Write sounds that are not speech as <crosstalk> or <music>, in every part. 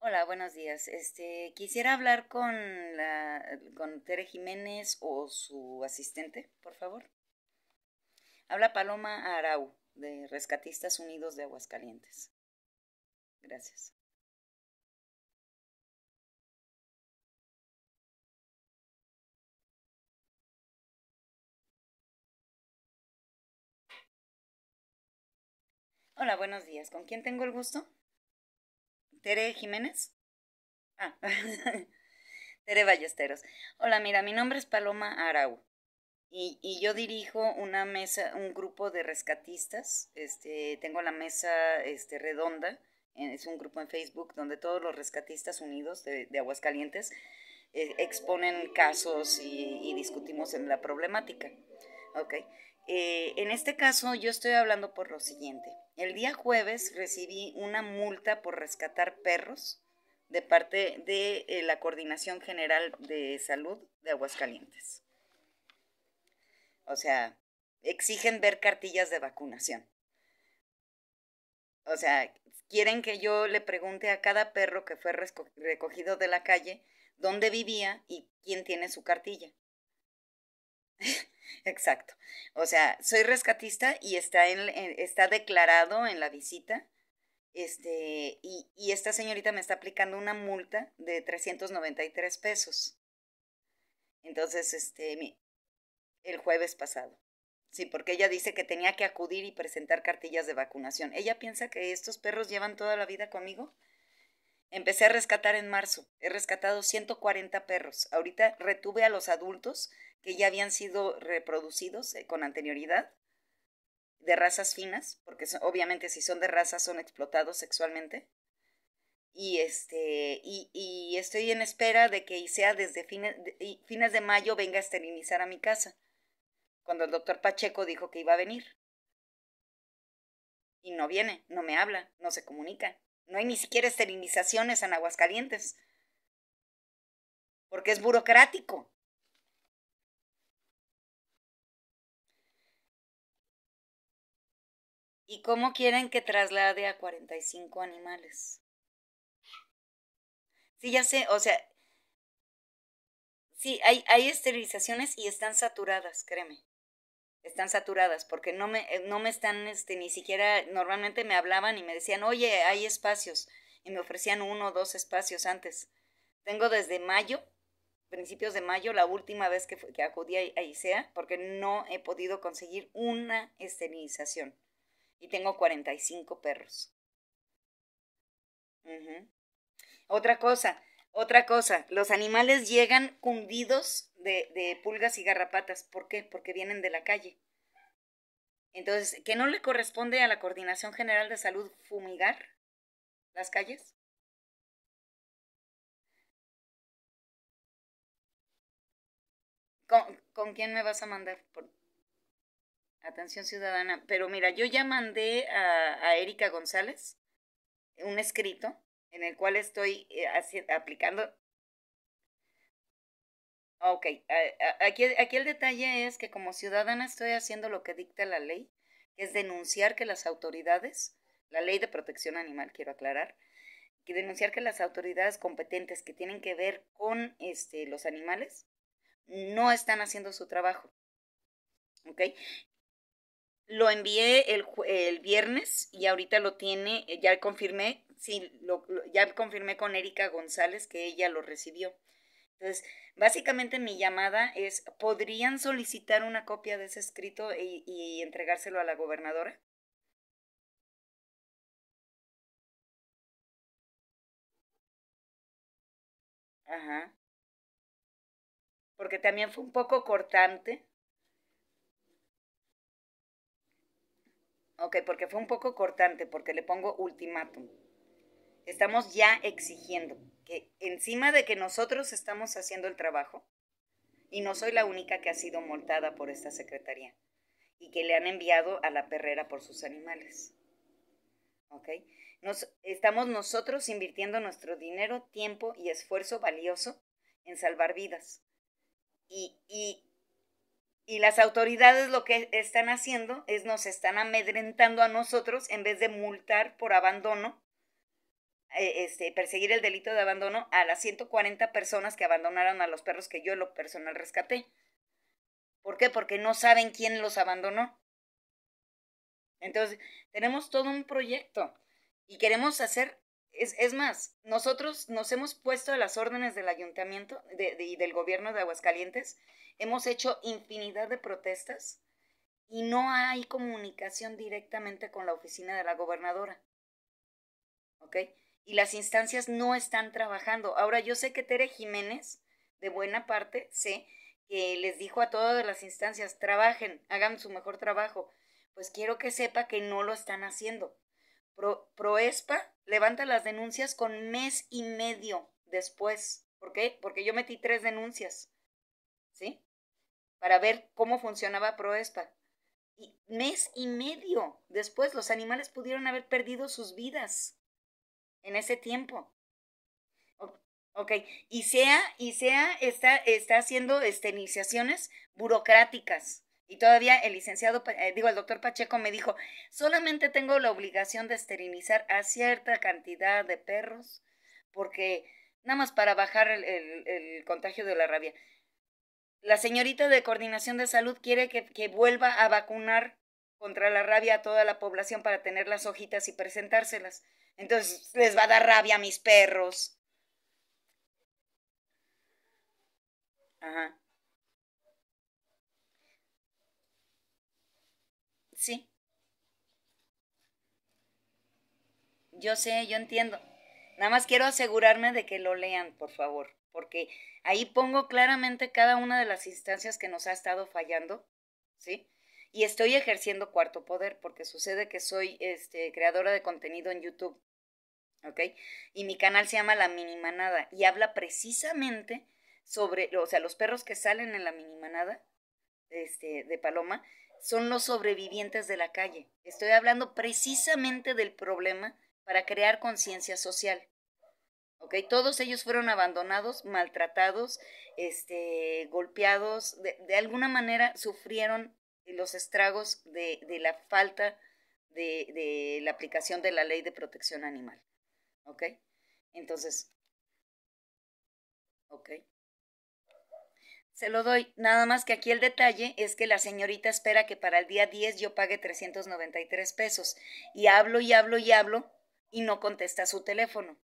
Hola, buenos días. Este, quisiera hablar con la con Tere Jiménez o su asistente, por favor. Habla Paloma Arau de Rescatistas Unidos de Aguascalientes. Gracias. Hola, buenos días. ¿Con quién tengo el gusto? Tere Jiménez. Ah, <laughs> Tere Ballesteros. Hola, mira, mi nombre es Paloma Arau y, yo dirijo una mesa, un grupo de rescatistas. Este, tengo la mesa este, redonda, es un grupo en Facebook donde todos los rescatistas unidos de, Aguascalientes eh, exponen casos y, discutimos en la problemática. Okay. Eh, en este caso yo estoy hablando por lo siguiente. El día jueves recibí una multa por rescatar perros de parte de eh, la Coordinación General de Salud de Aguascalientes. O sea, exigen ver cartillas de vacunación. O sea, quieren que yo le pregunte a cada perro que fue recogido de la calle dónde vivía y quién tiene su cartilla. Exacto. O sea, soy rescatista y está, en, está declarado en la visita. Este, y, esta señorita me está aplicando una multa de 393 pesos. Entonces, este, mi, el jueves pasado. Sí, porque ella dice que tenía que acudir y presentar cartillas de vacunación. Ella piensa que estos perros llevan toda la vida conmigo Empecé a rescatar en marzo. He rescatado 140 perros. Ahorita retuve a los adultos que ya habían sido reproducidos eh, con anterioridad de razas finas, porque obviamente si son de razas son explotados sexualmente. Y, este, y, estoy en espera de que sea desde fines fines de mayo venga a esterilizar a mi casa, cuando el doctor Pacheco dijo que iba a venir. Y no viene, no me habla, no se comunica. No hay ni siquiera esterilizaciones en Aguascalientes, porque es burocrático. ¿Y cómo quieren que traslade a 45 animales? Sí, ya sé, o sea, sí, hay, hay esterilizaciones y están saturadas, créeme están saturadas porque no me, eh, no me están, este, ni siquiera, normalmente me hablaban y me decían, oye, hay espacios, y me ofrecían uno o dos espacios antes. Tengo desde mayo, principios de mayo, la última vez que, acudí a, ISEA, porque no he podido conseguir una esterilización. Y tengo 45 perros. Otra cosa, otra cosa, los animales llegan cundidos de, pulgas y garrapatas. ¿Por qué? Porque vienen de la calle. Entonces, ¿que no le corresponde a la Coordinación General de Salud fumigar las calles? ¿Con, quién me vas a mandar? Atención ciudadana. Pero mira, yo ya mandé a, Erika González un escrito en el cual estoy eh, aplicando Ok, eh, eh, aquí, aquí el detalle es que como ciudadana estoy haciendo lo que dicta la ley, que es denunciar que las autoridades, la ley de protección animal, quiero aclarar, que denunciar que las autoridades competentes que tienen que ver con este, los animales no están haciendo su trabajo. ¿Ok? Lo envié el, el viernes y ahorita lo tiene, eh, ya confirmé, sí, ya confirmé con Erika González que ella lo recibió. Entonces, básicamente mi llamada es, ¿podrían solicitar una copia de ese escrito y, entregárselo a la gobernadora? Ajá. Porque también fue un poco cortante. Ok, porque fue un poco cortante, porque le pongo ultimátum. Estamos ya exigiendo que encima de que nosotros estamos haciendo el trabajo, y no soy la única que ha sido multada por esta secretaría, y que le han enviado a la perrera por sus animales. ¿Ok? Nos, estamos nosotros invirtiendo nuestro dinero, tiempo y esfuerzo valioso en salvar vidas. Y, y, y las autoridades lo que están haciendo es nos están amedrentando a nosotros en vez de multar por abandono eh, este, perseguir el delito de abandono a las 140 personas que abandonaron a los perros que yo lo personal rescaté. ¿Por qué? Porque no saben quién los abandonó. Entonces, tenemos todo un proyecto y queremos hacer, es, es más, nosotros nos hemos puesto a las órdenes del ayuntamiento y de, del gobierno de Aguascalientes, hemos hecho infinidad de protestas y no hay comunicación directamente con la oficina de la gobernadora. okay y las instancias no están trabajando. Ahora, yo sé que Tere Jiménez, de buena parte, sé que les dijo a todas las instancias, trabajen, hagan su mejor trabajo. Pues quiero que sepa que no lo están haciendo. Pro, Proespa levanta las denuncias con mes y medio después. ¿Por qué? Porque yo metí tres denuncias, ¿sí? Para ver cómo funcionaba Proespa. Y mes y medio después los animales pudieron haber perdido sus vidas en ese tiempo. Ok, y sea, y sea, está, está haciendo este, iniciaciones burocráticas. Y todavía el licenciado, eh, digo, el doctor Pacheco me dijo, solamente tengo la obligación de esterilizar a cierta cantidad de perros, porque nada más para bajar el, contagio de la rabia. La señorita de coordinación de salud quiere que, que vuelva a vacunar contra la rabia a toda la población para tener las hojitas y presentárselas. Entonces les va a dar rabia a mis perros. Ajá. Sí. Yo sé, yo entiendo. Nada más quiero asegurarme de que lo lean, por favor, porque ahí pongo claramente cada una de las instancias que nos ha estado fallando, ¿sí? y estoy ejerciendo cuarto poder porque sucede que soy este, creadora de contenido en YouTube, ¿ok? Y mi canal se llama La Mini Manada y habla precisamente sobre, o sea, los perros que salen en la mini manada este, de Paloma son los sobrevivientes de la calle. Estoy hablando precisamente del problema para crear conciencia social. ¿ok? Todos ellos fueron abandonados, maltratados, este, golpeados, de, de, alguna manera sufrieron los estragos de, la falta de, la aplicación de la ley de protección animal. ¿Ok? Entonces, ok. Se lo doy, nada más que aquí el detalle es que la señorita espera que para el día 10 yo pague 393 pesos y hablo y hablo y hablo y no contesta su teléfono.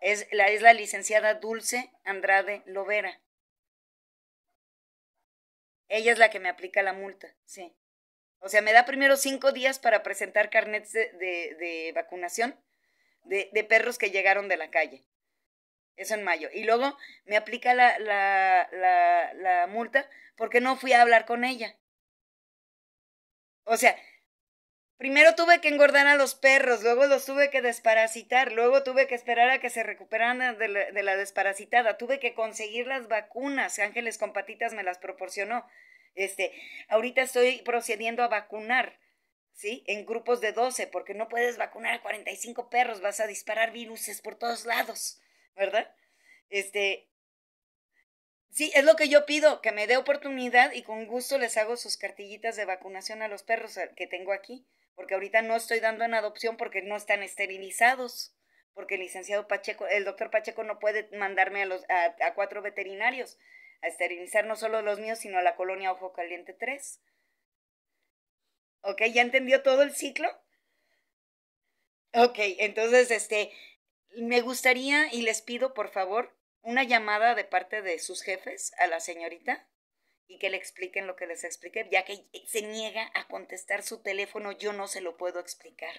Es la, es la licenciada Dulce Andrade Lovera. Ella es la que me aplica la multa, sí. O sea, me da primero cinco días para presentar carnets de, de, vacunación de, de, perros que llegaron de la calle. Eso en mayo. Y luego me aplica la, la, la, la multa porque no fui a hablar con ella. O sea, Primero tuve que engordar a los perros, luego los tuve que desparasitar, luego tuve que esperar a que se recuperaran de la, desparasitada, tuve que conseguir las vacunas, Ángeles con patitas me las proporcionó. Este, ahorita estoy procediendo a vacunar, ¿sí? En grupos de 12, porque no puedes vacunar a 45 perros, vas a disparar viruses por todos lados, ¿verdad? Este, Sí, es lo que yo pido, que me dé oportunidad y con gusto les hago sus cartillitas de vacunación a los perros eh, que tengo aquí porque ahorita no estoy dando en adopción porque no están esterilizados, porque el licenciado Pacheco, el doctor Pacheco no puede mandarme a, los, a, cuatro veterinarios a esterilizar no solo los míos, sino a la colonia Ojo Caliente 3. ¿Ok? ¿Ya entendió todo el ciclo? Ok, entonces, este, me gustaría y les pido, por favor, una llamada de parte de sus jefes a la señorita y que le expliquen lo que les expliqué, ya que se niega a contestar su teléfono, yo no se lo puedo explicar.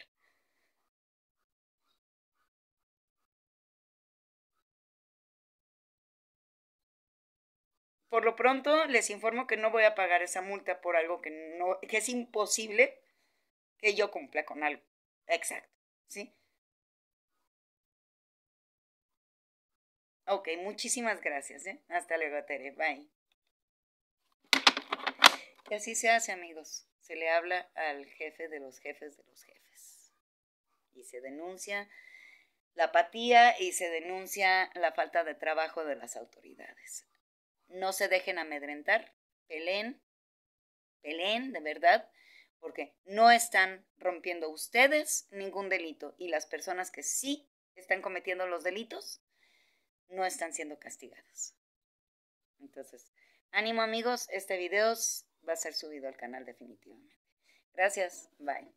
Por lo pronto les informo que no voy a pagar esa multa por algo que no es imposible que yo cumpla con algo. Exacto, ¿sí? Ok, muchísimas gracias. ¿eh? Hasta luego, Tere. Bye. Y así se hace, amigos. Se le habla al jefe de los jefes de los jefes. Y se denuncia la apatía y se denuncia la falta de trabajo de las autoridades. No se dejen amedrentar, peleen, peleen de verdad, porque no están rompiendo ustedes ningún delito y las personas que sí están cometiendo los delitos no están siendo castigadas. Entonces, ánimo amigos, este video va a ser subido al canal definitivamente. Gracias, bye.